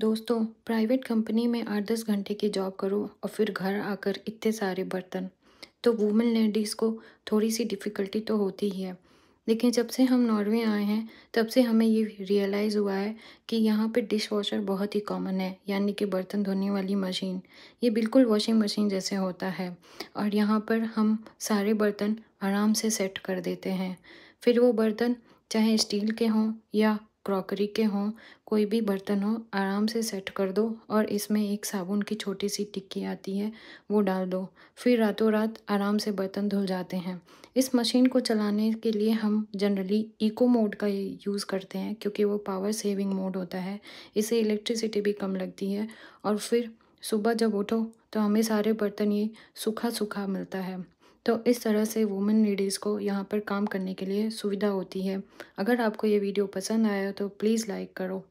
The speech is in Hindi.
दोस्तों प्राइवेट कंपनी में आठ दस घंटे की जॉब करो और फिर घर आकर इतने सारे बर्तन तो वुमेन लेडीज़ को थोड़ी सी डिफ़िकल्टी तो होती ही है लेकिन जब से हम नॉर्वे आए हैं तब से हमें ये रियलाइज़ हुआ है कि यहाँ पे डिश वॉशर बहुत ही कॉमन है यानी कि बर्तन धोने वाली मशीन ये बिल्कुल वॉशिंग मशीन जैसे होता है और यहाँ पर हम सारे बर्तन आराम से सेट कर देते हैं फिर वो बर्तन चाहे स्टील के हों या क्रॉकरी के हों कोई भी बर्तन हो आराम से सेट कर दो और इसमें एक साबुन की छोटी सी टिक्की आती है वो डाल दो फिर रातों रात आराम से बर्तन धुल जाते हैं इस मशीन को चलाने के लिए हम जनरली इको मोड का यूज़ करते हैं क्योंकि वो पावर सेविंग मोड होता है इसे इलेक्ट्रिसिटी भी कम लगती है और फिर सुबह जब उठो तो हमें सारे बर्तन ये सूखा सूखा मिलता है तो इस तरह से वुमेन लेडीज़ को यहाँ पर काम करने के लिए सुविधा होती है अगर आपको ये वीडियो पसंद आया तो प्लीज़ लाइक करो